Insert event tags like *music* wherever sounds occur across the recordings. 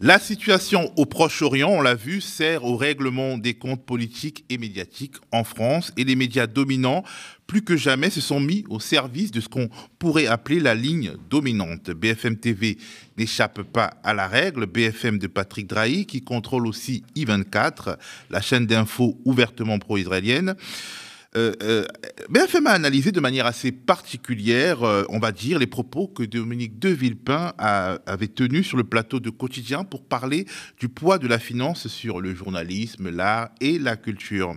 La situation au Proche-Orient, on l'a vu, sert au règlement des comptes politiques et médiatiques en France et les médias dominants, plus que jamais, se sont mis au service de ce qu'on pourrait appeler la ligne dominante. BFM TV n'échappe pas à la règle, BFM de Patrick Drahi, qui contrôle aussi I24, la chaîne d'infos ouvertement pro-israélienne euh, BFM euh, a analysé de manière assez particulière, euh, on va dire, les propos que Dominique de Villepin avait tenus sur le plateau de Quotidien pour parler du poids de la finance sur le journalisme, l'art et la culture.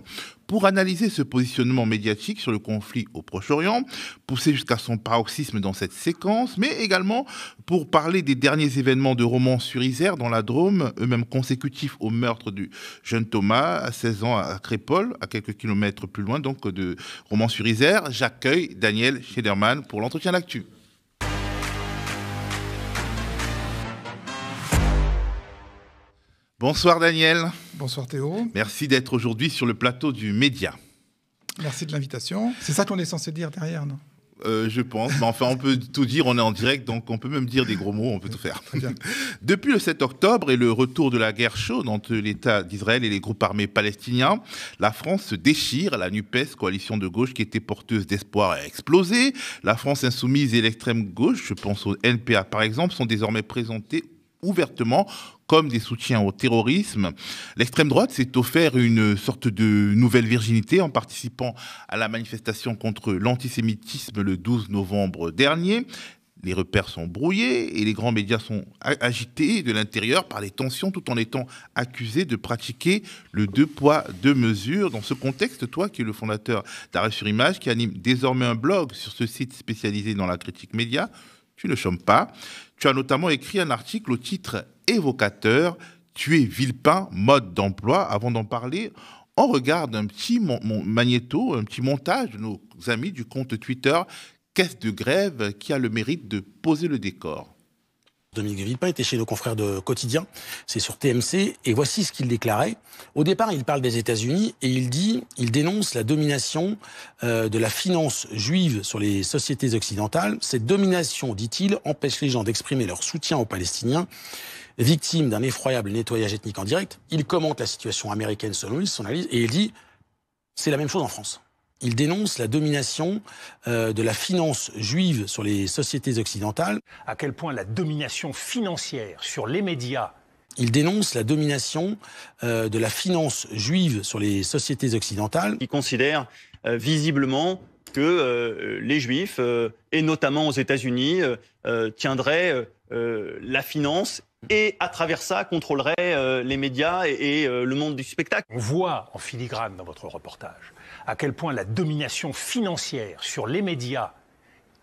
Pour analyser ce positionnement médiatique sur le conflit au Proche-Orient, poussé jusqu'à son paroxysme dans cette séquence, mais également pour parler des derniers événements de Romans-sur-Isère dans la Drôme, eux-mêmes consécutifs au meurtre du jeune Thomas à 16 ans à Crépol, à quelques kilomètres plus loin donc de Romans-sur-Isère, j'accueille Daniel Schederman pour l'entretien d'actu. Bonsoir Daniel. Bonsoir Théo. Merci d'être aujourd'hui sur le plateau du Média. Merci de l'invitation. C'est ça qu'on est censé dire derrière, non euh, je pense. Mais enfin, on peut tout dire, on est en direct, donc on peut même dire des gros mots, on peut tout faire. *laughs* Depuis le 7 octobre et le retour de la guerre chaude entre l'État d'Israël et les groupes armés palestiniens, la France se déchire. La NUPES, coalition de gauche qui était porteuse d'espoir, a explosé. La France insoumise et l'extrême gauche, je pense au NPA par exemple, sont désormais présentés ouvertement comme des soutiens au terrorisme. L'extrême droite s'est offert une sorte de nouvelle virginité en participant à la manifestation contre l'antisémitisme le 12 novembre dernier. Les repères sont brouillés et les grands médias sont agités de l'intérieur par les tensions tout en étant accusés de pratiquer le deux poids, deux mesures. Dans ce contexte, toi qui es le fondateur d'Arrêt sur Image, qui anime désormais un blog sur ce site spécialisé dans la critique média, tu ne chômes pas. Tu as notamment écrit un article au titre évocateur es Villepin, mode d'emploi. Avant d'en parler, on regarde un petit magnéto, un petit montage de nos amis du compte Twitter Caisse de grève qui a le mérite de poser le décor. Dominique de Villepin était chez nos confrères de Quotidien, c'est sur TMC, et voici ce qu'il déclarait. Au départ, il parle des États-Unis et il dit, il dénonce la domination euh, de la finance juive sur les sociétés occidentales. Cette domination, dit-il, empêche les gens d'exprimer leur soutien aux Palestiniens. victimes d'un effroyable nettoyage ethnique en direct, il commente la situation américaine selon lui, son analyse, et il dit, c'est la même chose en France. Il dénonce la domination euh, de la finance juive sur les sociétés occidentales. À quel point la domination financière sur les médias il dénonce la domination euh, de la finance juive sur les sociétés occidentales. Il considère euh, visiblement que les juifs, et notamment aux États-Unis, tiendraient la finance et à travers ça contrôleraient les médias et, et le monde du spectacle. On voit en filigrane dans votre reportage à quel point la domination financière sur les médias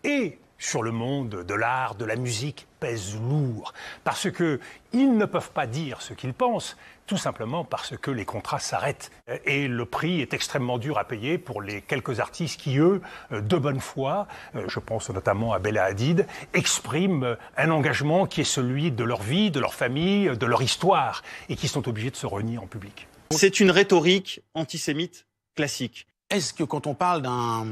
et sur le monde de l'art, de la musique pèse lourd. Parce qu'ils ne peuvent pas dire ce qu'ils pensent, tout simplement parce que les contrats s'arrêtent. Euh, et le prix est extrêmement dur à payer pour les quelques artistes qui, eux, euh, de bonne foi, euh, je pense notamment à Bella Hadid, expriment un engagement qui est celui de leur vie, de leur famille, de leur histoire, et qui sont obligés de se renier en public. C'est une rhétorique antisémite classique est-ce que quand on parle d'un,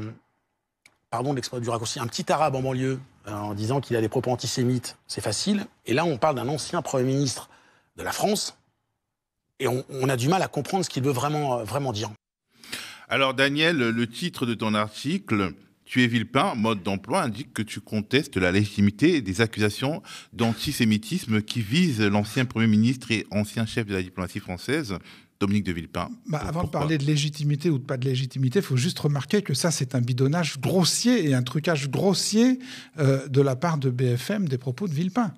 pardon du raccourci, un petit arabe en banlieue, euh, en disant qu'il a des propos antisémites, c'est facile, et là on parle d'un ancien Premier ministre de la France, et on, a du mal à comprendre ce qu'il veut vraiment, euh, vraiment dire. Alors Daniel, le titre de ton article, tu es Villepin, mode d'emploi, indique que tu contestes la légitimité des accusations d'antisémitisme qui visent l'ancien Premier ministre et ancien chef de la diplomatie française, Dominique de Villepin. Bah, avant de parler de légitimité ou de pas de légitimité, il faut juste remarquer que ça, c'est un bidonnage grossier et un trucage grossier euh, de la part de BFM des propos de Villepin.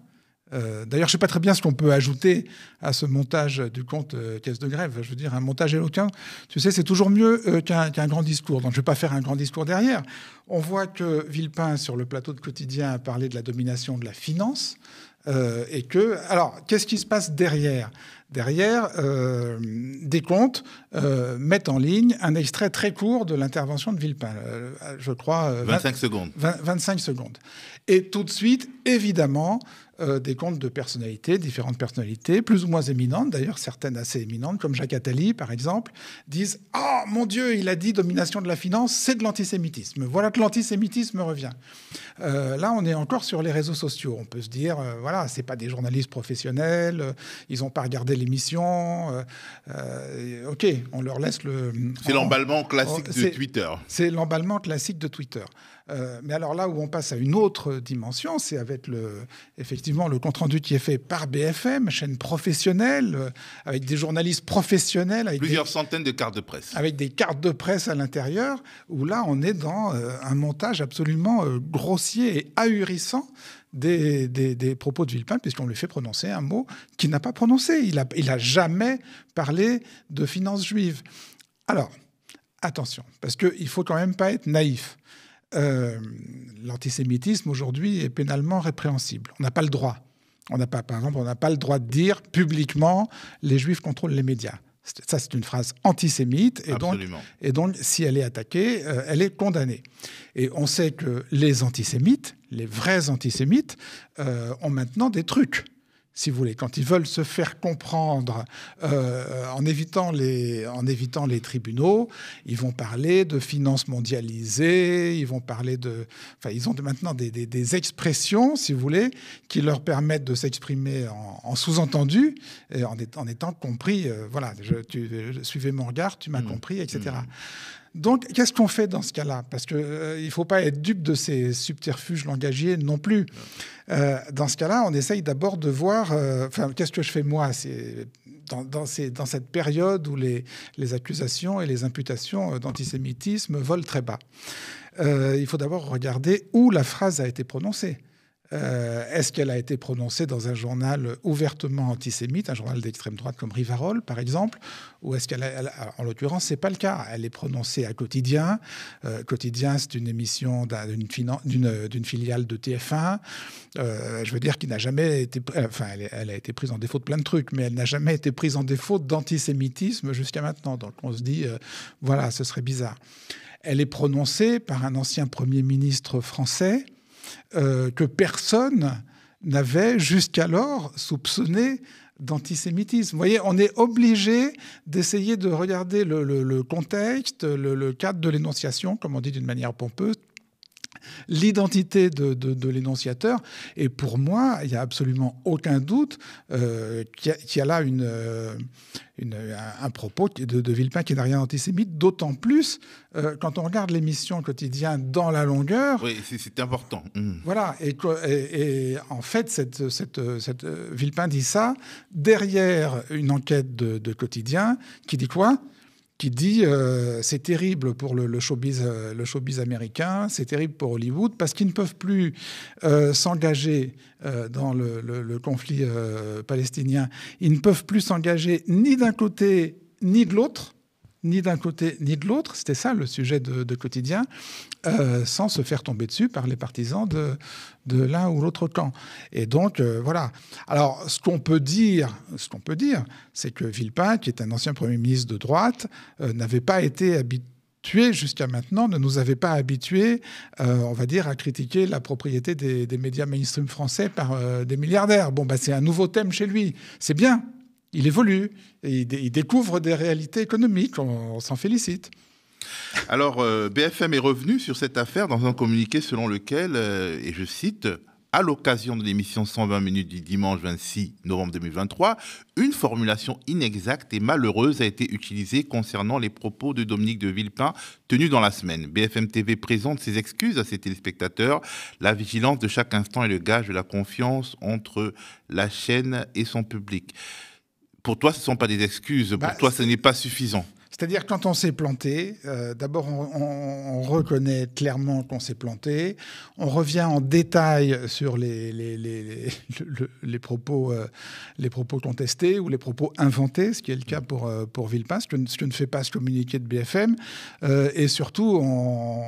Euh, d'ailleurs, je ne sais pas très bien ce qu'on peut ajouter à ce montage du compte euh, caisse de grève. Je veux dire, un montage éloquent, tu sais, c'est toujours mieux euh, qu'un grand discours. Donc, je ne vais pas faire un grand discours derrière. On voit que Villepin, sur le plateau de quotidien, a parlé de la domination de la finance. et que, alors, qu'est-ce qui se passe derrière Derrière, des comptes mettent en ligne un extrait très court de l'intervention de Villepin, je crois. 25 secondes. 25 secondes. Et tout de suite, évidemment, euh, des comptes de personnalités, différentes personnalités, plus ou moins éminentes, d'ailleurs certaines assez éminentes, comme Jacques Attali par exemple, disent ⁇ Ah mon Dieu, il a dit domination de la finance, c'est de l'antisémitisme. Voilà que l'antisémitisme revient. Euh, là, on est encore sur les réseaux sociaux. On peut se dire, euh, voilà, ce pas des journalistes professionnels, ils n'ont pas regardé l'émission. ok, on leur laisse le... C'est l'emballement classique de Twitter. C'est l'emballement classique de Twitter. Euh, mais alors là où on passe à une autre dimension, c'est avec le, effectivement le compte-rendu qui est fait par BFM, chaîne professionnelle, euh, avec des journalistes professionnels. Plusieurs centaines de cartes de presse. Avec des cartes de presse à l'intérieur, où là on est dans euh, un montage absolument grossier et ahurissant des, propos de Villepin, puisqu'on lui fait prononcer un mot qu'il n'a pas prononcé. Il n'a a jamais parlé de finances juives. Alors, attention, parce qu'il ne faut quand même pas être naïf. Euh, l'antisémitisme aujourd'hui est pénalement répréhensible. On n'a pas le droit. On n'a pas, par exemple, on n'a pas le droit de dire publiquement les Juifs contrôlent les médias. Ça, c'est une phrase antisémite. Et donc, et donc, si elle est attaquée, euh, elle est condamnée. Et on sait que les antisémites, les vrais antisémites, euh, ont maintenant des trucs si vous voulez, quand ils veulent se faire comprendre euh, en, évitant les, en évitant les tribunaux, ils vont parler de finances mondialisées, ils vont parler de... Enfin, ils ont maintenant des, des, expressions, si vous voulez, qui leur permettent de s'exprimer en, sous-entendu, en, en, étant compris. Euh, voilà, tu, suivais mon regard, tu m'as mmh. compris, etc. Donc, qu'est-ce qu'on fait dans ce cas-là Parce qu'il euh, ne faut pas être dupe de ces subterfuges langagiers non plus. Euh, dans ce cas-là, on essaye d'abord de voir, euh, enfin, qu'est-ce que je fais moi dans, dans, dans, cette période où les, les accusations et les imputations d'antisémitisme volent très bas. il faut d'abord regarder où la phrase a été prononcée. Euh, est-ce qu'elle a été prononcée dans un journal ouvertement antisémite, un journal d'extrême droite comme Rivarol, par exemple Ou est-ce qu'elle, en l'occurrence, c'est pas le cas Elle est prononcée à Quotidien. Euh, Quotidien, c'est une émission d'une filiale de TF1. Euh, je veux dire qu'il n'a jamais été, enfin, elle, elle, a été prise en défaut de plein de trucs, mais elle n'a jamais été prise en défaut d'antisémitisme jusqu'à maintenant. Donc on se dit, voilà, ce serait bizarre. Elle est prononcée par un ancien premier ministre français euh, que personne n'avait jusqu'alors soupçonné d'antisémitisme. Vous voyez, on est obligé d'essayer de regarder le, contexte, le, cadre de l'énonciation, comme on dit d'une manière pompeuse, l'identité de, l'énonciateur. Et pour moi, il n'y a absolument aucun doute euh, qu'il y, a là euh, un, propos de, Villepin qui n'a rien d'antisémite, d'autant plus euh, quand on regarde l'émission quotidienne dans la longueur. Oui, c'est important. Mmh. Voilà, et, en fait, cette, Villepin dit ça derrière une enquête de quotidien qui dit quoi qui dit euh, c'est terrible pour le, showbiz, euh, le showbiz américain, c'est terrible pour Hollywood parce qu'ils ne peuvent plus euh, s'engager dans le conflit palestinien. Ils ne peuvent plus s'engager ni d'un côté ni de l'autre ni d'un côté ni de l'autre, c'était ça le sujet de, quotidien, euh, sans se faire tomber dessus par les partisans de, l'un ou l'autre camp. Et donc euh, voilà. Alors ce qu'on peut dire, ce qu'on peut dire, c'est que Villepin, qui est un ancien premier ministre de droite, euh, n'avait pas été habitué jusqu'à maintenant, ne nous avait pas habitués, on va dire, à critiquer la propriété des, médias mainstream français par des milliardaires. Bon, bah, c'est un nouveau thème chez lui. C'est bien, il évolue, et il, découvre des réalités économiques, on, s'en félicite. Alors, euh, BFM est revenu sur cette affaire dans un communiqué selon lequel, euh, et je cite, à l'occasion de l'émission 120 minutes du dimanche 26 novembre 2023, une formulation inexacte et malheureuse a été utilisée concernant les propos de Dominique de Villepin tenus dans la semaine. BFM TV présente ses excuses à ses téléspectateurs. La vigilance de chaque instant est le gage de la confiance entre la chaîne et son public. Pour toi, ce ne sont pas des excuses. Pour bah, toi, ce n'est pas suffisant. C'est-à-dire quand on s'est planté, euh, d'abord on, reconnaît clairement qu'on s'est planté, on revient en détail sur les, les, propos, euh, les propos contestés ou les propos inventés, ce qui est le cas pour, euh, pour Villepin, ce que, ne fait pas ce communiqué de BFM, et surtout on,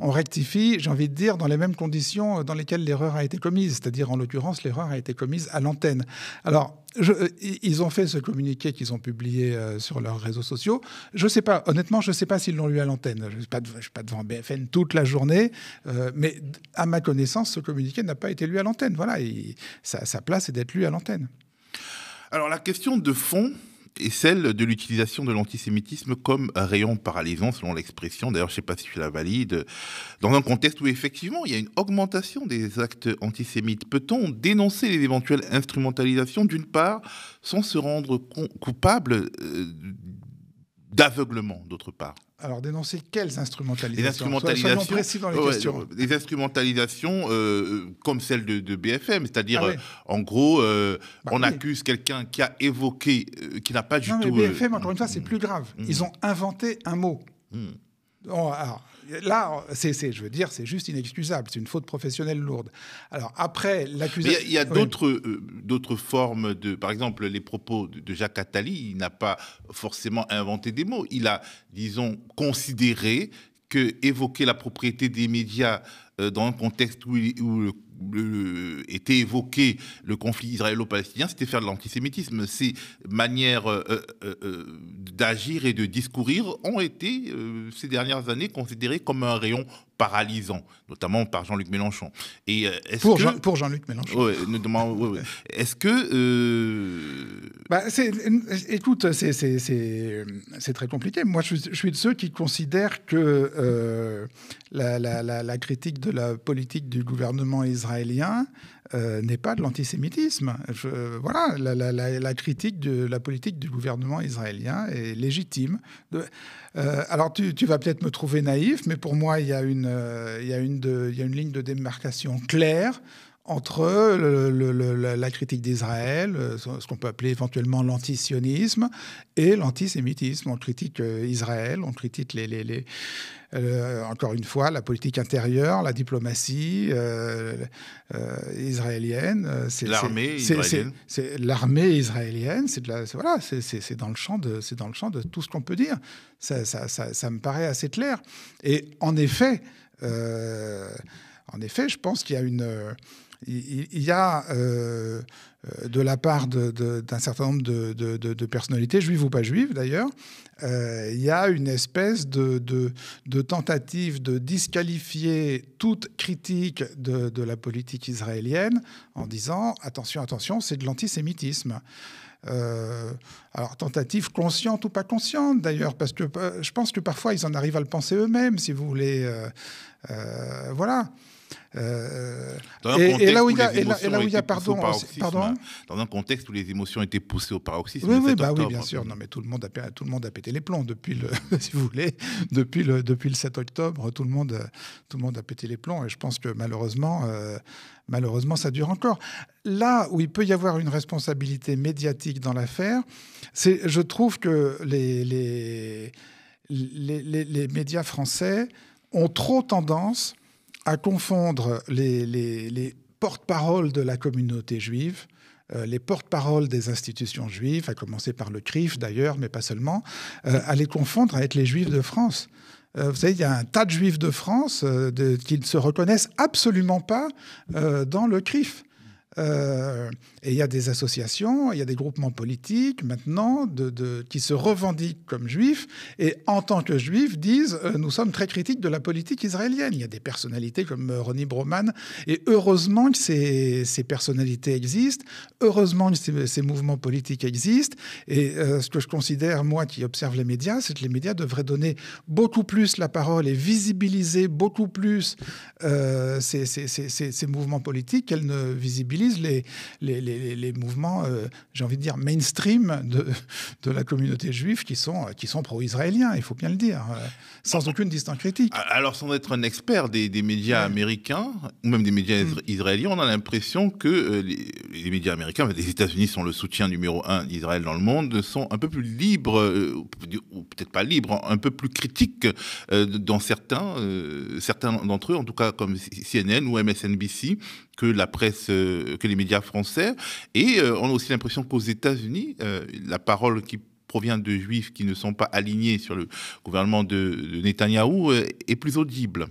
on rectifie, j'ai envie de dire, dans les mêmes conditions dans lesquelles l'erreur a été commise, c'est-à-dire en l'occurrence l'erreur a été commise à l'antenne. Alors euh, ils ont fait ce communiqué qu'ils ont publié euh, sur leurs réseaux sociaux. Je sais pas, honnêtement, je ne sais pas s'ils l'ont lu à l'antenne. Je ne suis, pas devant BFN toute la journée, euh, mais à ma connaissance, ce communiqué n'a pas été lu à l'antenne. Voilà, sa, sa, place est d'être lu à l'antenne. Alors la question de fond, et celle de l'utilisation de l'antisémitisme comme rayon paralysant, selon l'expression, d'ailleurs je ne sais pas si je la valide, dans un contexte où effectivement il y a une augmentation des actes antisémites. Peut-on dénoncer les éventuelles instrumentalisations d'une part sans se rendre coupable euh, d'aveuglement, d'autre part. Alors, dénoncer quelles instrumentalisations Des instrumentalisations, dans les questions. Les instrumentalisations comme celle de, BFM, c'est-à-dire, ah euh, en gros, euh, bah on accuse quelqu'un qui a évoqué, euh, qui n'a pas du non, tout... Mais BFM, encore une fois, c'est mm. plus grave. Mm. Ils ont inventé un mot. Mm. Oh, là, c'est, je veux dire, c'est juste inexcusable. C'est une faute professionnelle lourde. Alors après, l'accusation. Il y a, d'autres, euh, d'autres formes de. Par exemple, les propos de, Jacques Attali, il n'a pas forcément inventé des mots. Il a, disons, considéré que évoquer la propriété des médias euh, dans un contexte où, où le était évoqué le conflit israélo-palestinien, c'était faire de l'antisémitisme. Ces manières euh, euh, euh, d'agir et de discourir ont été, ces dernières années, considérées comme un rayon paralysant, notamment par Jean-Luc Mélenchon. Et euh, pour, Jean, luc Mélenchon. *laughs* Est-ce que... Euh, bah, écoute, c'est, très compliqué. Moi, je, suis de ceux qui considèrent que euh, la, la, critique de la politique du gouvernement israélien euh, n'est pas de l'antisémitisme. voilà, la, critique de la politique du gouvernement israélien est légitime. Euh, alors, tu, vas peut-être me trouver naïf, mais pour moi, il y a une ligne de démarcation claire entre la, critique d'Israël, euh, ce qu'on peut appeler éventuellement l'antisionisme, et l'antisémitisme. On critique euh, Israël, on critique les, les, euh, encore une fois, la politique intérieure, la diplomatie israélienne. L'armée israélienne. C'est l'armée israélienne. C'est voilà, c'est dans le champ de c'est dans le champ de tout ce qu'on peut dire. Ça, ça, me paraît assez clair. Et en effet, en effet, je pense qu'il y a une il y a euh, de la part d'un certain nombre de, personnalités, juives ou pas juives d'ailleurs, euh, il y a une espèce de, tentative de disqualifier toute critique de, la politique israélienne en disant attention, attention, c'est de l'antisémitisme. Euh, alors, tentative consciente ou pas consciente, d'ailleurs, parce que je pense que parfois ils en arrivent à le penser eux-mêmes, si vous voulez. voilà et, là pardon, dans un contexte où les émotions étaient poussées au paroxysme. Oui, oui, bah oui, bien sûr. Hein. Non, mais tout le monde a, tout le monde a pété les plombs depuis le, *laughs* si vous voulez, depuis le, depuis le 7 octobre, tout le monde, tout le monde a pété les plombs. Et je pense que malheureusement, euh, malheureusement, ça dure encore. Là où il peut y avoir une responsabilité médiatique dans l'affaire, c'est, je trouve que les, les, les, les médias français ont trop tendance à confondre les, porte paroles de la communauté juive euh, les porte-paroles des institutions juives, à commencer par le CRIF d'ailleurs, mais pas seulement, euh, à les confondre avec les juifs de France. Euh, vous savez, il y a un tas de juifs de France qui ne se reconnaissent absolument pas dans le CRIF. Euh, et il y a des associations, il y a des groupements politiques maintenant de, qui se revendiquent comme juifs et en tant que juifs disent euh, nous sommes très critiques de la politique israélienne. Il y a des personnalités comme euh, Ronnie Broman et heureusement que ces, personnalités existent, heureusement que ces, mouvements politiques existent et ce que je considère moi qui observe les médias, c'est que les médias devraient donner beaucoup plus la parole et visibiliser beaucoup plus ces, ces mouvements politiques qu'elles ne visibilisent les, les, mouvements, euh, j'ai envie de dire, mainstream de, de, la communauté juive qui sont, euh, qui sont pro-israéliens, il faut bien le dire, euh, sans aucune distance critique. Alors, sans être un expert des, médias américains, ou même des médias mm. israéliens, on a l'impression que les, médias américains, les États-Unis sont le soutien numéro un d'Israël dans le monde, sont un peu plus libres, ou peut-être pas libres, un peu plus critiques dans certains, certains d'entre eux, en tout cas comme CNN ou MSNBC, que la presse, euh, que les médias français. Et euh, on a aussi l'impression qu'aux États-Unis, euh, la parole qui provient de juifs qui ne sont pas alignés sur le gouvernement de, de Netanyahou est plus audible.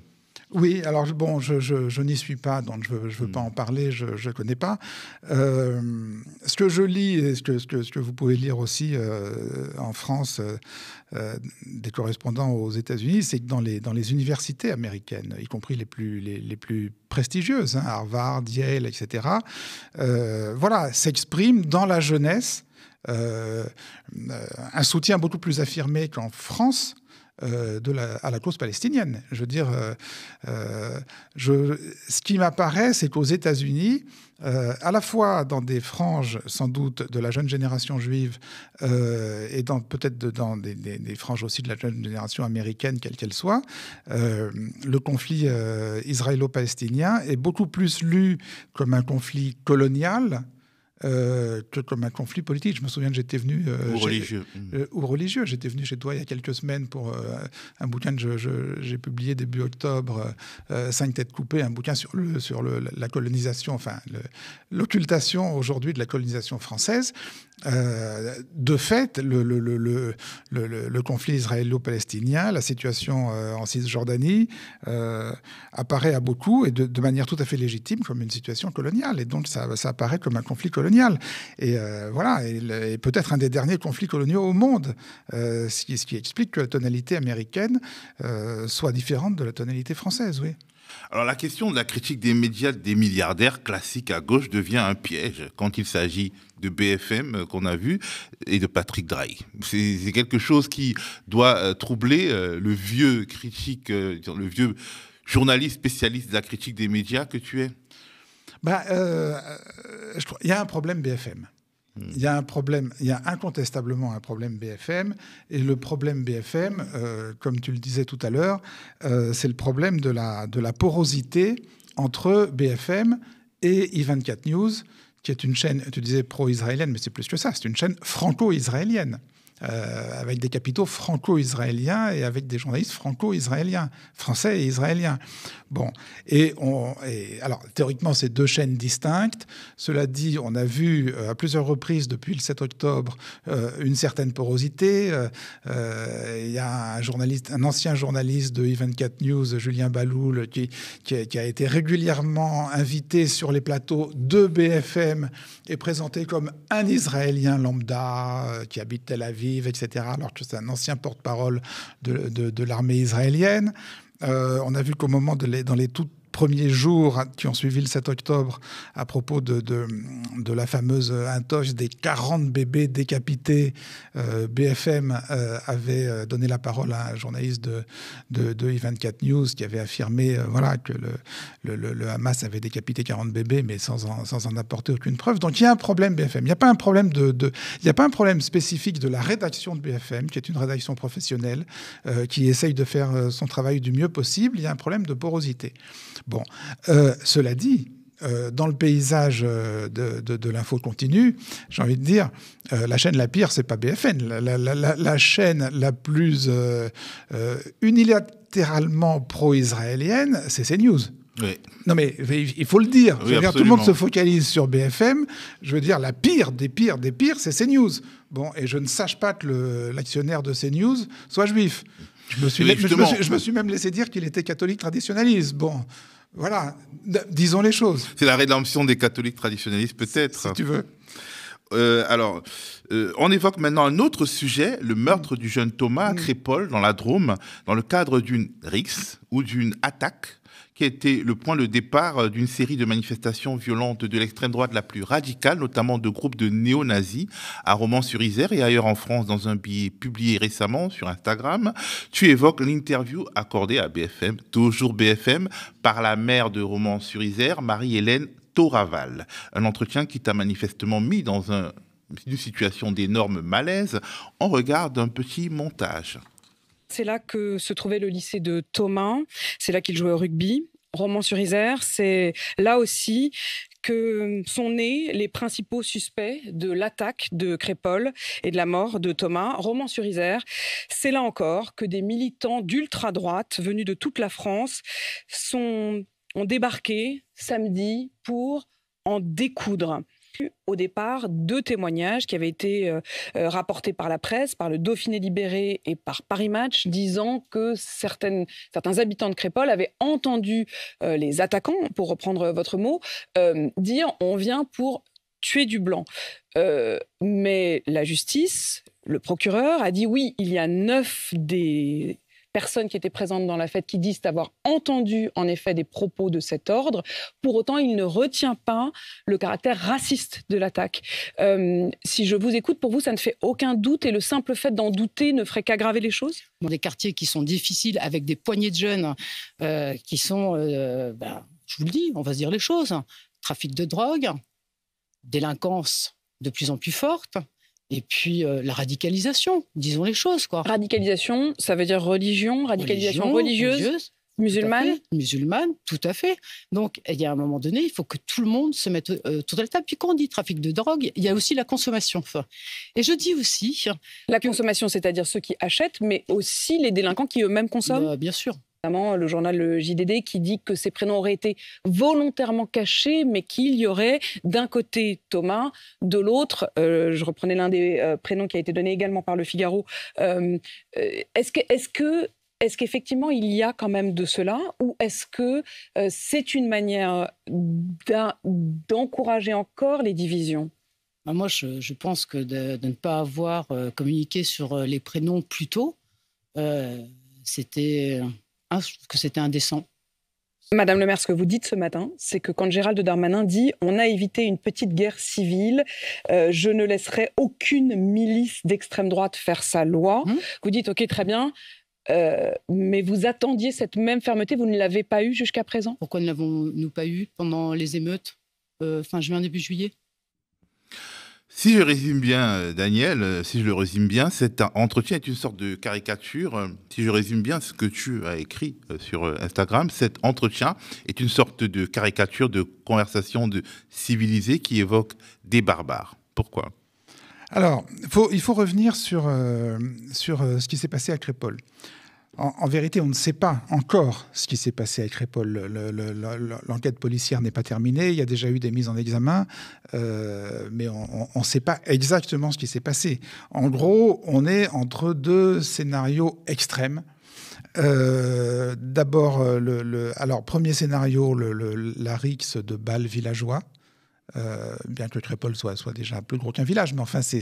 Oui, alors bon, je, n'y suis pas, donc je ne veux, hmm. pas en parler, je ne connais pas. Euh, ce que je lis et ce que, ce que, vous pouvez lire aussi euh, en France euh, des correspondants aux États-Unis, c'est que dans les, dans les universités américaines, y compris les plus, les, plus prestigieuses, hein, Harvard, Yale, etc., voilà, s'exprime dans la jeunesse un soutien beaucoup plus affirmé qu'en France euh, à la cause palestinienne. Je veux dire, euh, euh, je, ce qui m'apparaît, c'est qu'aux États-Unis, à la fois dans des franges sans doute de la jeune génération juive et dans, peut-être dans des, franges aussi de la jeune génération américaine, quelle qu'elle soit, le conflit israélo-palestinien est beaucoup plus lu comme un conflit colonial euh, comme un conflit politique. Je me souviens que j'étais venu... Euh, religieux. Mm. Euh, ou religieux. J'étais venu chez toi il y a quelques semaines pour euh, un bouquin que j'ai publié début octobre, Cinq têtes coupées, un bouquin sur, le, sur la colonisation, enfin l'occultation aujourd'hui de la colonisation française. de fait, le, le conflit israélo-palestinien, la situation en Cisjordanie apparaît à beaucoup et de, manière tout à fait légitime comme une situation coloniale. Et donc ça apparaît comme un conflit colonial. Et euh, voilà, et, peut-être un des derniers conflits coloniaux au monde, euh, ce, qui, explique que la tonalité américaine euh, soit différente de la tonalité française, oui. Alors la question de la critique des médias des milliardaires classiques à gauche devient un piège quand il s'agit de BFM qu'on a vu et de Patrick Drahi. C'est quelque chose qui doit troubler le vieux critique, le vieux journaliste spécialiste de la critique des médias que tu es. Bah, euh, euh, il y a un problème BFM. Hmm. Il y a un problème, il y a incontestablement un problème BFM, et le problème BFM, euh, comme tu le disais tout à l'heure, c'est le problème de la, de la porosité entre BFM et I24 News, qui est une chaîne, tu disais pro-israélienne, mais c'est plus que ça, c'est une chaîne franco-israélienne. Euh, avec des capitaux franco-israéliens et avec des journalistes franco-israéliens, français et israéliens. Bon, et, on, alors théoriquement, c'est deux chaînes distinctes. Cela dit, on a vu euh, à plusieurs reprises depuis le 7 octobre euh, une certaine porosité. Il y a un journaliste, un ancien journaliste de 24 e News, Julien Baloul, qui, qui qui a été régulièrement invité sur les plateaux de BFM et présenté comme un Israélien lambda qui habite Tel Aviv etc., alors que c'est un ancien porte-parole de, l'armée israélienne. Euh, on a vu qu'au moment de les, dans les toutes premiers jours qui ont suivi le 7 octobre à propos de, de, la fameuse intoche des 40 bébés décapités, euh, BFM euh, avait euh, donné la parole à un journaliste de, de, I24 News qui avait affirmé voilà, que le, Hamas avait décapité 40 bébés, mais sans en, apporter aucune preuve. Donc il y a un problème BFM. Il n'y a, pas un problème de, de, a pas un problème spécifique de la rédaction de BFM, qui est une rédaction professionnelle, qui essaye de faire son travail du mieux possible. Il y a un problème de porosité. Bon, euh, cela dit, euh, dans le paysage euh, de, l'info continue, j'ai envie de dire, la chaîne la pire, c'est pas BFN. La, chaîne la plus unilatéralement pro-israélienne, c'est CNews. Non mais il faut le dire. dire. Tout le monde se focalise sur BFM. Je veux dire, la pire des pires des pires, c'est CNews. Bon, et je ne sache pas que l'actionnaire de CNews soit juif. Je me suis, même, je me suis, même laissé dire qu'il était catholique traditionnaliste. Bon, voilà, disons les choses. C'est la rédemption des catholiques traditionnalistes, peut-être. Si tu veux. Euh, alors, euh, on évoque maintenant un autre sujet, le meurtre du jeune Thomas mm. à Crépol, dans la Drôme, dans le cadre d'une rixe ou d'une attaque qui a été le point de départ euh, d'une série de manifestations violentes de l'extrême droite la plus radicale, notamment de groupes de néo-nazis à Romans-sur-Isère et ailleurs en France dans un billet publié récemment sur Instagram. Tu évoques l'interview accordée à BFM, toujours BFM, par la mère de Romans-sur-Isère, Marie-Hélène Toraval. Un entretien qui t'a manifestement mis dans un, une situation d'énorme malaise. en regard un petit montage. C'est là que se trouvait le lycée de Thomas. C'est là qu'il jouait au rugby. Roman sur isère c'est là aussi que sont nés les principaux suspects de l'attaque de Crépole et de la mort de Thomas. Roman sur isère c'est là encore que des militants d'ultra-droite venus de toute la France sont, ont débarqué samedi pour en découdre. Au départ, deux témoignages qui avaient été euh, euh, rapportés par la presse, par le Dauphiné libéré et par Paris Match, disant que certaines, certains habitants de Crépole avaient entendu euh, les attaquants, pour reprendre votre mot, dire on vient pour tuer du blanc. mais la justice, le procureur a dit oui, il y a neuf des personnes qui étaient présentes dans la fête qui disent avoir entendu en effet des propos de cet ordre. Pour autant, il ne retient pas le caractère raciste de l'attaque. Euh, si je vous écoute, pour vous, ça ne fait aucun doute et le simple fait d'en douter ne ferait qu'aggraver les choses Dans des quartiers qui sont difficiles, avec des poignées de jeunes euh, qui sont, euh, ben, je vous le dis, on va se dire les choses, hein. trafic de drogue, délinquance de plus en plus forte, et puis euh, la radicalisation, disons les choses. Quoi. Radicalisation, ça veut dire religion, radicalisation religieuse, musulmane. musulmane, tout à fait. Donc eh, il y a un moment donné, il faut que tout le monde se mette euh, tout à la table. Puis quand on dit trafic de drogue, il y a aussi la consommation. Et je dis aussi... La consommation, c'est-à-dire ceux qui achètent, mais aussi les délinquants qui eux-mêmes consomment bah, Bien sûr, notamment le journal le JDD qui dit que ces prénoms auraient été volontairement cachés, mais qu'il y aurait d'un côté Thomas, de l'autre, euh, je reprenais l'un des euh, prénoms qui a été donné également par le Figaro, euh, est-ce que... Est-ce que est-ce qu'effectivement il y a quand même de cela ou est-ce que c'est une manière d'encourager encore les divisions bah, moi, je, pense que de, ne pas avoir communiqué sur les prénoms plus tôt, c'était je trouve que c'était indécent. Madame le maire, ce que vous dites ce matin, c'est que quand Gérald Darmanin dit on a évité une petite guerre civile, euh, je ne laisserai aucune milice d'extrême droite faire sa loi, hein vous dites ok, très bien, euh, mais vous attendiez cette même fermeté, vous ne l'avez pas eue jusqu'à présent Pourquoi ne l'avons-nous pas eue pendant les émeutes euh, fin juin, début juillet si je résume bien, euh, Daniel, euh, si je le résume bien, cet entretien est une sorte de caricature. Euh, si je résume bien ce que tu as écrit sur Instagram, cet entretien est une sorte de caricature de conversation de civilisés qui évoque des barbares. Pourquoi Alors, faut, il faut revenir sur, sur ce qui s'est passé à Crépole. En, vérité, on ne sait pas encore ce qui s'est passé avec Répol. L'enquête policière n'est pas terminée. Il y a déjà eu des mises en examen, euh, mais on ne sait pas exactement ce qui s'est passé. En gros, on est entre deux scénarios extrêmes. Euh, d'abord, euh, le, alors premier scénario, la rixe de Bâle villageois. Euh, bien que Crépol soit, soit déjà plus gros qu'un village, mais enfin, c'est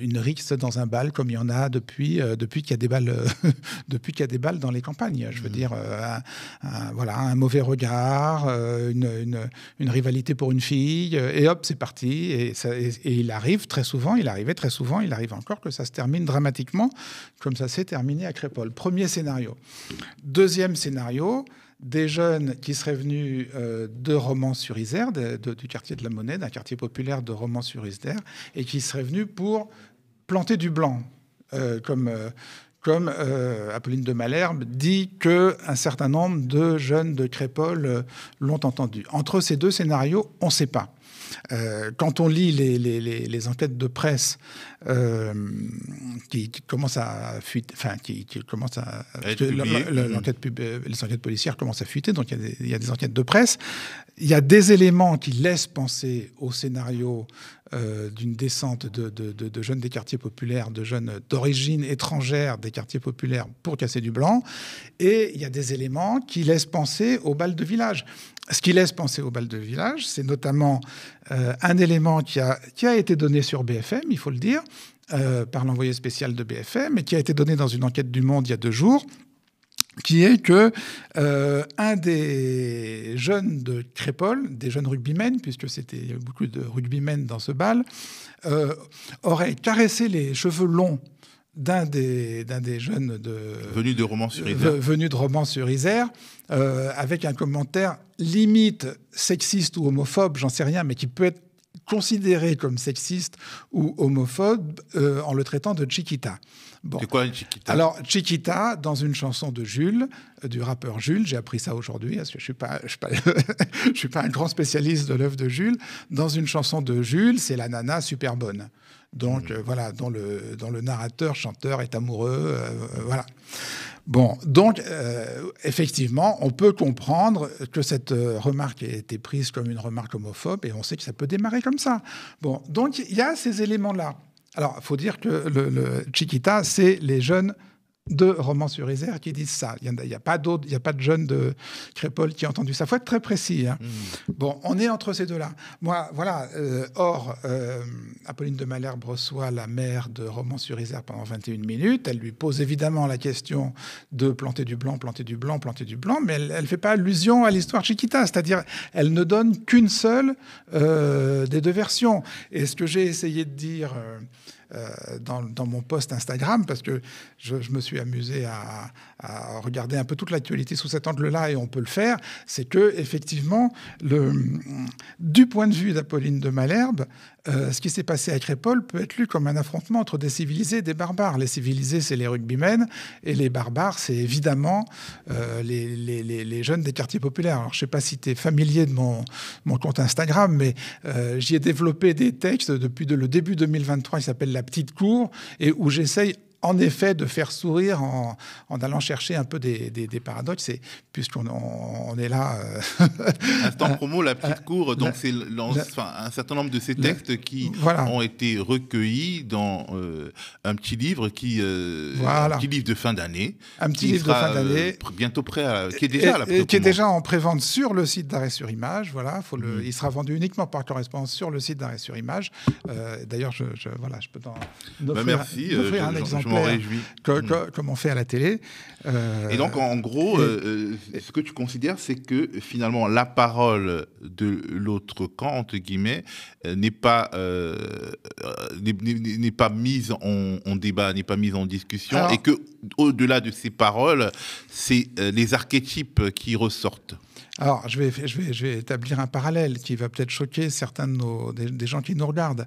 une rixe dans un bal comme il y en a depuis, euh, depuis qu'il y, a des balles, *laughs* depuis qu'il y a des balles dans les campagnes. Je veux mm. dire, euh, un, voilà, un mauvais regard, une, rivalité pour une fille, et hop, c'est parti. Et, et, il arrive très souvent, il arrivait très souvent, il arrive encore que ça se termine dramatiquement, comme ça s'est terminé à Crépol. Premier scénario. Deuxième scénario, des jeunes qui seraient venus euh, de Romans-sur-Isère, du quartier de la Monnaie, d'un quartier populaire de Romans-sur-Isère, et qui seraient venus pour planter du blanc, euh, comme, euh, Apolline de Malherbe dit que un certain nombre de jeunes de Crépole l'ont entendu. Entre ces deux scénarios, on ne sait pas. Euh, quand on lit les, enquêtes de presse euh, qui, qui, commencent à fuiter, enfin, qui, qui à. Mmh. Euh, les enquêtes policières commencent à fuiter, donc il y, a des enquêtes de presse. Il y a des éléments qui laissent penser au scénario d'une descente de, de, jeunes des quartiers populaires, de jeunes d'origine étrangère des quartiers populaires pour casser du blanc. Et il y a des éléments qui laissent penser aux bal de village ce qui laisse penser au bal de village, c'est notamment euh, un élément qui a, été donné sur BFM, il faut le dire, euh, par l'envoyé spécial de BFM, et qui a été donné dans une enquête du Monde il y a deux jours, qui est que euh, un des jeunes de Crépole, des jeunes rugbymen, puisque c'était beaucoup de rugbymen dans ce bal, aurait caressé les cheveux longs d'un des, d'un des jeunes de, venu de Romans-sur-Isère, euh, venu de Romans-sur-Isère euh, avec un commentaire limite sexiste ou homophobe, j'en sais rien, mais qui peut être considéré comme sexiste ou homophobe euh, en le traitant de Chiquita. Bon. quoi Chiquita Alors, Chiquita, dans une chanson de Jules, du rappeur Jules, j'ai appris ça aujourd'hui, parce que je ne suis, *laughs* suis pas un grand spécialiste de l'œuvre de Jules, dans une chanson de Jules, c'est la nana super bonne. Donc hmm. euh, voilà, dans le, dans le narrateur, chanteur est amoureux. Euh, euh, voilà. Bon, donc effectivement, on peut comprendre que cette remarque ait été prise comme une remarque homophobe et on sait que ça peut démarrer comme ça. Bon, donc il y a ces éléments-là. Alors, il faut dire que le, le Chiquita, c'est les jeunes de Romans-sur-Isère qui disent ça. Il n'y a, a, pas d'autres, il n'y a pas de jeunes de Crépole qui a entendu ça. Il faut être très précis. Hein. Hmm. Bon, on est entre ces deux-là. Moi, voilà. Euh, or, euh, Apolline de Malherbe reçoit la mère de Romans-sur-Isère pendant 21 minutes. Elle lui pose évidemment la question de planter du blanc, planter du blanc, planter du blanc, mais elle ne fait pas allusion à l'histoire Chiquita. C'est-à-dire, elle ne donne qu'une seule euh, des deux versions. Et ce que j'ai essayé de dire euh, dans, mon post Instagram parce que je, me suis amusé à, regarder un peu toute l'actualité sous cet angle-là et on peut le faire. C'est que effectivement, le, du point de vue d'Apolline de Malherbe, euh, ce qui s'est passé à Crépole peut être lu comme un affrontement entre des civilisés et des barbares. Les civilisés, c'est les rugbymen, et les barbares, c'est évidemment euh, les, jeunes des quartiers populaires. Alors, je ne sais pas si tu es familier de mon, mon compte Instagram, mais j'y ai développé des textes depuis le début 2023 Il s'appelle la petite cour et où j'essaye en effet de faire sourire en, allant chercher un peu des, paradoxes, puisqu'on on, est là. Euh, Instant *laughs* promo, la petite euh, cour, donc c'est un certain nombre de ces textes qui ont été recueillis dans euh, un petit livre qui un petit livre de fin d'année, un petit livre de fin d'année, bientôt prêt, à, qui est déjà la qui est déjà en prévente sur le site d'arrêt sur image. Voilà, mhm. il sera vendu uniquement par correspondance sur le site d'arrêt sur image. D'ailleurs, je, voilà, je peux t'en bah, offrir un exemple. Mm. comme on fait à la télé. Euh, et donc, en gros, euh, euh, ce que tu considères, c'est que finalement, la parole de l'autre camp, entre guillemets, n'est pas, n'est pas mise en, débat, n'est pas mise en discussion, et que au-delà de ces paroles, c'est les archétypes qui ressortent. Alors, je vais, je, vais, je vais établir un parallèle qui va peut-être choquer certains de des gens qui nous regardent.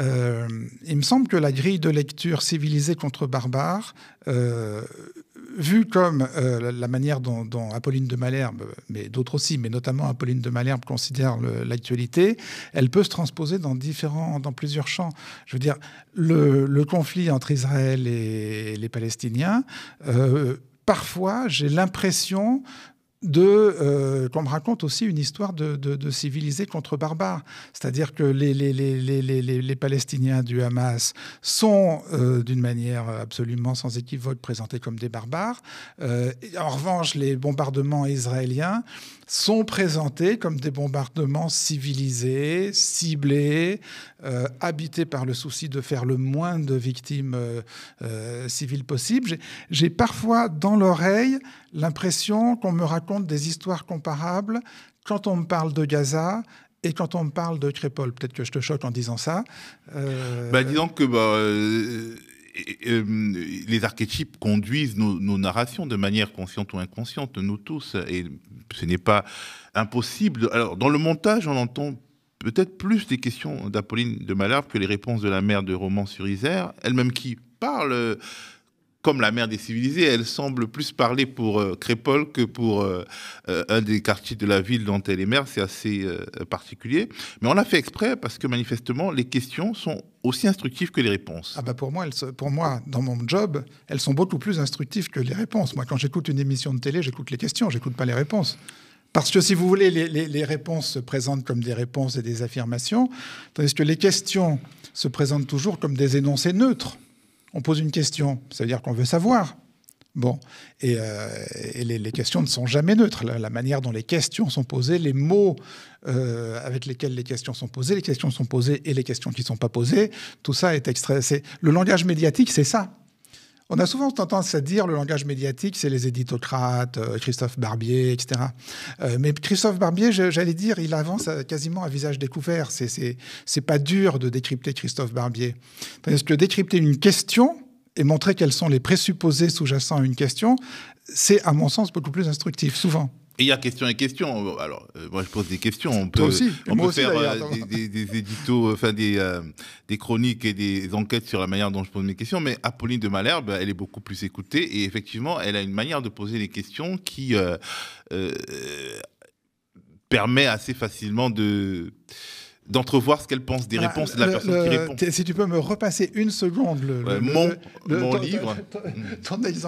Euh, il me semble que la grille de lecture civilisée contre barbare, euh, vue comme euh, la manière dont, Apolline de Malherbe, mais d'autres aussi, mais notamment Apolline de Malherbe considère l'actualité, elle peut se transposer dans différents, dans plusieurs champs. Je veux dire, le, le conflit entre Israël et les Palestiniens euh, parfois, j'ai l'impression de euh, qu'on me raconte aussi une histoire de, de, civilisés contre barbares. C'est-à-dire que les, Palestiniens du Hamas sont, euh, d'une manière absolument sans équivoque, présentés comme des barbares. Euh, en revanche, les bombardements israéliens sont présentés comme des bombardements civilisés, ciblés, habités par le souci de faire le moins de victimes civiles possible. J'ai parfois dans l'oreille l'impression qu'on me raconte des histoires comparables quand on me parle de Gaza et quand on me parle de Crépole. Peut-être que je te choque en disant ça. Euh, bah, disons que bah, euh, euh, les archétypes conduisent nos, narrations de manière consciente ou inconsciente, nous tous, et ce n'est pas impossible. Alors, dans le montage, on entend peut-être plus des questions d'Apolline de Malherbe que les réponses de la mère de Roman sur Isère, elle-même qui parle comme la mère des civilisés, elle semble plus parler pour Crépol euh, Crépole que pour euh, euh, un des quartiers de la ville dont elle est mère. C'est assez particulier. Mais on l'a fait exprès parce que manifestement, les questions sont aussi instructives que les réponses. Ah bah pour, moi, pour moi, dans mon job, elles sont beaucoup plus instructives que les réponses. Moi, quand j'écoute une émission de télé, j'écoute les questions, j'écoute pas les réponses. Parce que si vous voulez, les, réponses se présentent comme des réponses et des affirmations, tandis que les questions se présentent toujours comme des énoncés neutres on pose une question, ça veut dire qu'on veut savoir. Bon, et, euh, les, questions ne sont jamais neutres. La, manière dont les questions sont posées, les mots euh, avec lesquels les questions sont posées, les questions sont posées et les questions qui ne sont pas posées, tout ça est extrait. le langage médiatique, c'est ça. On a souvent tendance à dire le langage médiatique, c'est les éditocrates, euh, Christophe Barbier, etc. Euh, mais Christophe Barbier, j'allais dire, il avance euh, quasiment à visage découvert. C'est pas dur de décrypter Christophe Barbier. Parce que décrypter une question et montrer quels sont les présupposés sous-jacents à une question, c'est à mon sens beaucoup plus instructif, souvent. Et il y a question et question. Alors, euh, moi, je pose des questions. On peut, faire euh, des, éditos, euh, enfin, des, des chroniques et des enquêtes sur la manière dont je pose mes questions. Mais Apolline de Malherbe, elle est beaucoup plus écoutée. Et effectivement, elle a une manière de poser les questions qui permet assez facilement de d'entrevoir ce qu'elle pense des réponses de la personne qui répond. Si tu peux me repasser une seconde le, ouais, mon, livre. Ton, il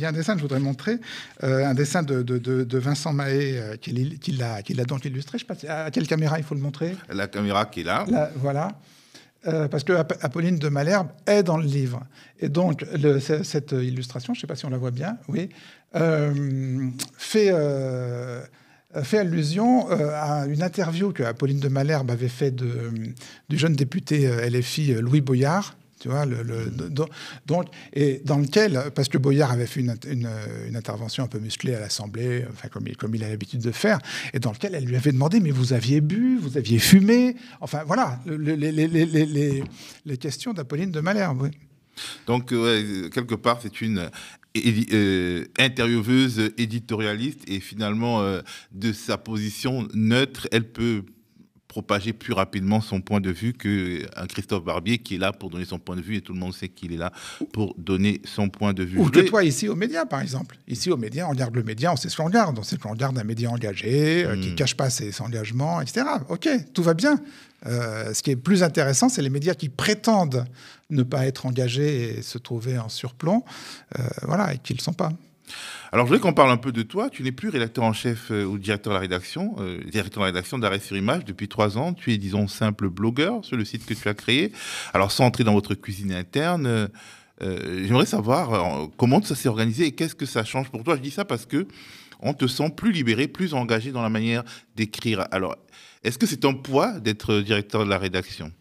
y, a un dessin que je voudrais montrer, euh, un dessin de, de, de, Vincent Mahé euh, qui, l'a donc illustré. Je sais à quelle caméra il faut le montrer. La caméra qui est là. voilà. Euh, parce que Apolline de Malherbe est dans le livre. Et donc, cette illustration, je ne sais pas si on la voit bien, oui, euh, fait euh, fait allusion euh, à une interview que Apolline de Malherbe avait faite du jeune député euh, LFI Louis Boyard, tu vois, le, mm-hmm. donc, et dans lequel, parce que Boyard avait fait une, intervention un peu musclée à l'Assemblée, enfin, comme, il, comme il a l'habitude de faire, et dans lequel elle lui avait demandé, mais vous aviez bu, vous aviez fumé, enfin voilà, les, questions d'Apolline de Malherbe. Donc, quelque part, c'est une euh, intervieweuse, éditorialiste, et finalement, euh, de sa position neutre, elle peut propager plus rapidement son point de vue que euh, Christophe Barbier qui est là pour donner son point de vue et tout le monde sait qu'il est là pour donner son point de vue. Ou que toi ici aux médias par exemple. Ici aux médias, on regarde le média, on sait ce qu'on regarde, on sait qu'on regarde un média engagé euh, qui ne hmm. cache pas ses, engagements, etc. Ok, tout va bien. Euh, ce qui est plus intéressant, c'est les médias qui prétendent ne pas être engagés et se trouver en surplomb, voilà, et qui ne le sont pas. Alors, je voulais qu'on parle un peu de toi. Tu n'es plus rédacteur en chef euh, ou directeur de la rédaction, euh, directeur de la rédaction d'Arrêt sur Image depuis trois ans. Tu es, disons, simple blogueur sur le site que tu as créé. Alors, sans entrer dans votre cuisine interne, euh, j'aimerais savoir comment ça s'est organisé et qu'est-ce que ça change pour toi. Je dis ça parce que on te sent plus libéré, plus engagé dans la manière d'écrire. Alors, est-ce que c'est un poids d'être directeur de la rédaction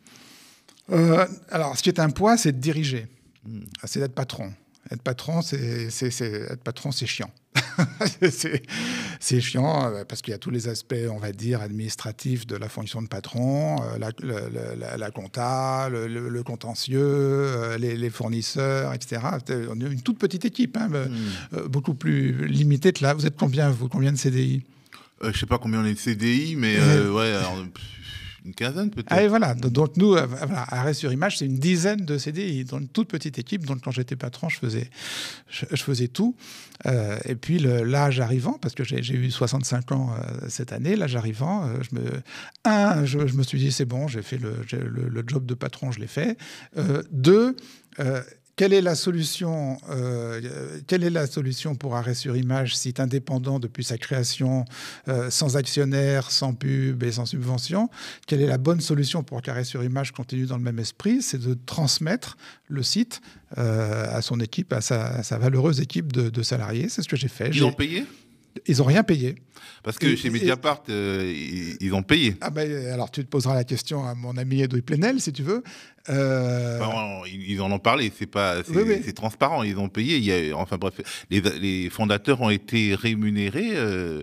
Alors, ce qui est un poids, c'est de diriger, hmm. c'est d'être patron. Être patron, c'est, être patron, c'est chiant. *laughs* c'est, c'est chiant euh, parce qu'il y a tous les aspects, on va dire, administratifs de la fonction de patron, euh, la, la, compta, le, contentieux, euh, les, fournisseurs, etc. On est une toute petite équipe, hein, hmm. beaucoup plus limitée que là. Vous êtes combien, vous, combien de CDI Je ne sais pas combien on est de CDI, mais ouais, une quinzaine peut-être. Ah, et voilà. Donc, nous, euh, voilà, Arrêt sur Image, c'est une dizaine de CD dans une toute petite équipe. Donc, quand j'étais patron, je faisais, je, faisais tout. Euh, et puis, l'âge arrivant, parce que j'ai eu 65 ans euh, cette année, l'âge arrivant, je me, un, je, je me suis dit, c'est bon, j'ai fait le, le, le, job de patron, je l'ai fait. deux, quelle est, la solution, euh, quelle est la solution pour arrêt sur image, site indépendant depuis sa création, euh, sans actionnaire, sans pub et sans subvention Quelle est la bonne solution pour qu'arrêt sur image continue dans le même esprit C'est de transmettre le site euh, à son équipe, à sa, valeureuse équipe de, salariés. C'est ce que j'ai fait. Ils ont payé ils n'ont rien payé. Parce que chez Mediapart, ils, ont payé. Ah ben, alors tu te poseras la question à mon ami Edoui Plenel, si tu veux. Euh, ils en ont parlé, c'est pas, c'est, transparent, ils ont payé. Il y enfin bref, les, fondateurs ont été rémunérés. Euh,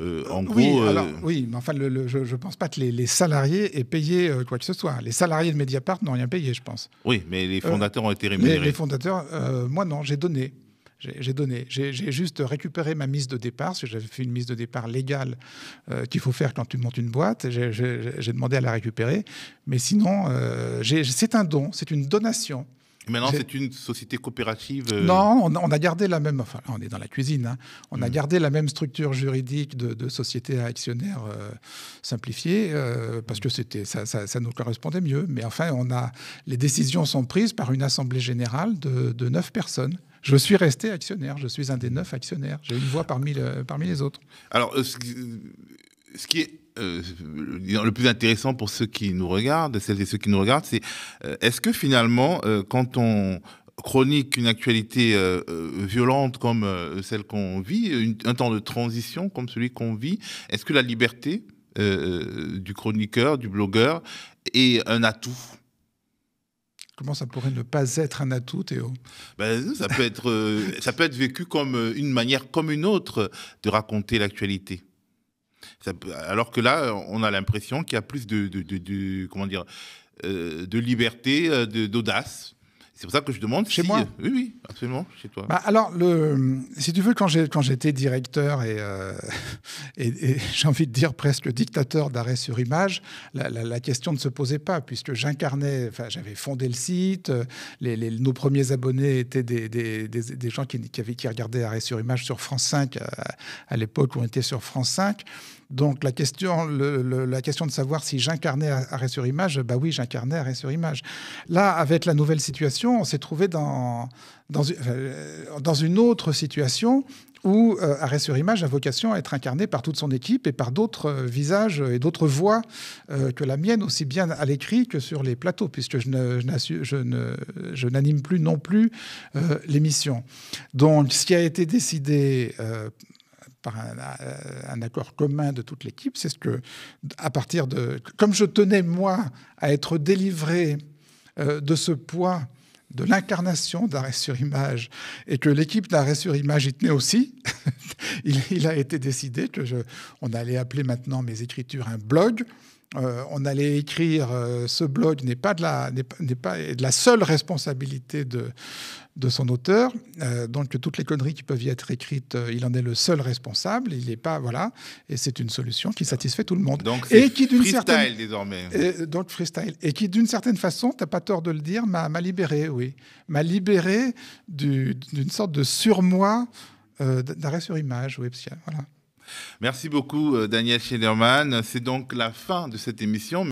euh, en gros, oui, oui, mais enfin, je, pense pas que les, salariés aient payé quoi que ce soit. Les salariés de Mediapart n'ont rien payé, je pense. Oui, mais les fondateurs ont été rémunérés. les fondateurs, moi non, j'ai donné j'ai donné. J'ai juste récupéré ma mise de départ, parce que j'avais fait une mise de départ légale euh, qu'il faut faire quand tu montes une boîte. J'ai demandé à la récupérer. Mais sinon, euh, c'est un don, c'est une donation. maintenant, c'est une société coopérative. Euh, non, on, a gardé la même. Enfin, on est dans la cuisine. Hein. on a hmm. gardé la même structure juridique de, société à actionnaires simplifiée parce que c'était ça, ça, nous correspondait mieux. Mais enfin, on a les décisions sont prises par une assemblée générale de neuf personnes. Je suis resté actionnaire, je suis un des neuf actionnaires. J'ai une voix parmi, le, parmi les autres. Alors, euh, euh, ce qui est euh, le plus intéressant pour ceux qui nous regardent, celles et ceux qui nous regardent, c'est est-ce que finalement, quand on chronique une actualité violente comme celle qu'on vit, un temps de transition comme celui qu'on vit, est-ce que la liberté du chroniqueur, du blogueur, est un atout Comment ça pourrait ne pas être un atout, Théo ben, ça, peut être, euh, ça peut être vécu comme euh, une manière comme une autre de raconter l'actualité. alors que là, on a l'impression qu'il y a plus de, comment dire, euh, de liberté, d'audace c'est pour ça que je demande. Chez moi euh, Oui, oui, absolument, chez toi. Bah, alors, si tu veux, quand j'étais directeur et, euh, *laughs* *laughs* j'ai envie de dire presque dictateur d'arrêt sur image, la, question ne se posait pas, puisque j'incarnais, enfin, j'avais fondé le site, euh, nos premiers abonnés étaient des, gens qui, regardaient arrêt sur image sur France 5 à l'époque où on était sur France 5. Donc la question, la question de savoir si j'incarnais arrêt sur image, bah oui, j'incarnais arrêt sur image. Là, avec la nouvelle situation, on s'est trouvé dans, dans, euh, une autre situation où euh, Arrêt sur image a vocation à être incarné par toute son équipe et par d'autres euh, visages et d'autres voix euh, que la mienne, aussi bien à l'écrit que sur les plateaux, puisque je, ne, je, n'anime plus non plus l'émission. Donc, ce qui a été décidé par un, accord commun de toute l'équipe. C'est que, à partir de. Comme je tenais, moi, à être délivré euh, de ce poids de l'incarnation d'arrêt sur image et que l'équipe d'arrêt sur image y tenait aussi, *laughs* il, a été décidé que on allait appeler maintenant mes écritures un blog euh, on allait écrire euh, ce blog n'est pas de la n'est pas, de la seule responsabilité de de son auteur. donc euh, donc toutes les conneries qui peuvent y être écrites, il en est le seul responsable. Il n'est pas voilà, et c'est une solution qui satisfait tout le monde. Donc et qui d'une certaine désormais. Et, donc freestyle et qui d'une certaine façon, t'as pas tort de le dire, m'a libéré, oui, m'a libéré d'une sorte de surmoi d'arrêt sur image, oui, voilà. Merci beaucoup, euh, Daniel Schneiderman. C'est donc la fin de cette émission.